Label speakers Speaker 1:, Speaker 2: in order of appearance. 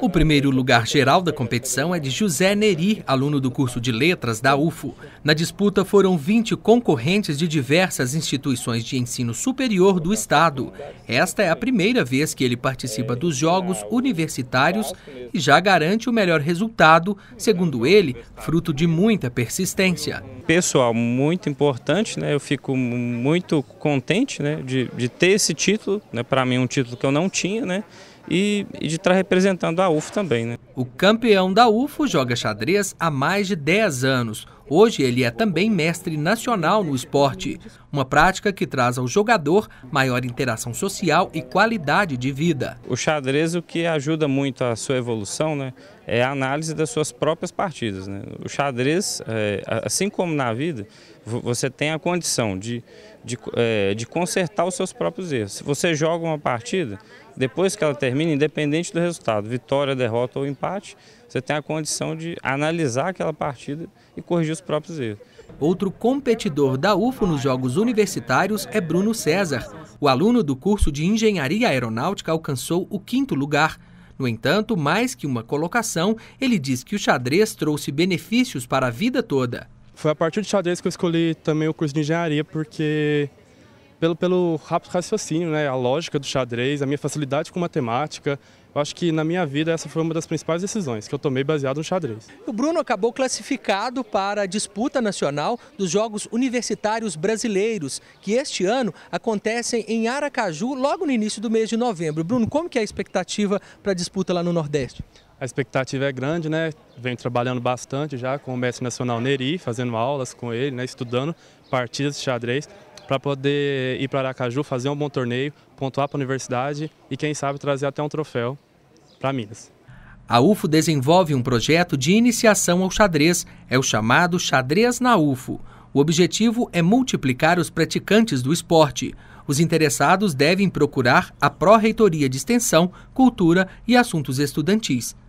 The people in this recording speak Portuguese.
Speaker 1: O primeiro lugar geral da competição é de José Neri, aluno do curso de Letras da UFO. Na disputa foram 20 concorrentes de diversas instituições de ensino superior do estado. Esta é a primeira vez que ele participa dos Jogos Universitários e já garante o melhor resultado, segundo ele, fruto de muita persistência.
Speaker 2: Pessoal, muito importante, né? Eu fico muito contente, né, de, de ter esse título, né? Para mim um título que eu não tinha, né? e, e de estar representando a UFO também. Né? O campeão da UFO joga xadrez há mais de 10 anos.
Speaker 1: Hoje ele é também mestre nacional no esporte, uma prática que traz ao jogador
Speaker 2: maior interação social e qualidade de vida. O xadrez o que ajuda muito a sua evolução, né, é a análise das suas próprias partidas. Né? O xadrez, é, assim como na vida, você tem a condição de, de, é, de consertar os seus próprios erros. Se você joga uma partida, depois que ela termina, independente do resultado, vitória, derrota ou empate, você tem a condição de analisar aquela partida e corrigir corrigir os próprios erros. Outro competidor da UFO nos Jogos Universitários é Bruno César.
Speaker 1: O aluno do curso de Engenharia Aeronáutica alcançou o quinto lugar. No entanto, mais que uma colocação, ele diz que o xadrez trouxe benefícios para a vida toda.
Speaker 3: Foi a partir do xadrez que eu escolhi também o curso de engenharia, porque pelo, pelo rápido raciocínio, né? a lógica do xadrez, a minha facilidade com matemática. Eu acho que na minha vida essa foi uma das principais decisões que eu tomei baseado no xadrez.
Speaker 1: O Bruno acabou classificado para a disputa nacional dos Jogos Universitários Brasileiros, que este ano acontecem em Aracaju, logo no início do mês de novembro. Bruno, como que é a expectativa para a disputa lá no
Speaker 3: Nordeste? A expectativa é grande, né? Venho trabalhando bastante já com o mestre nacional Neri, fazendo aulas com ele, né? estudando partidas de xadrez para poder ir para Aracaju, fazer um bom torneio, pontuar para a universidade e, quem sabe, trazer até um troféu para Minas.
Speaker 1: A UFO desenvolve um projeto de iniciação ao xadrez, é o chamado Xadrez na UFO. O objetivo é multiplicar os praticantes do esporte. Os interessados devem procurar a Pró-Reitoria de Extensão, Cultura e Assuntos Estudantis.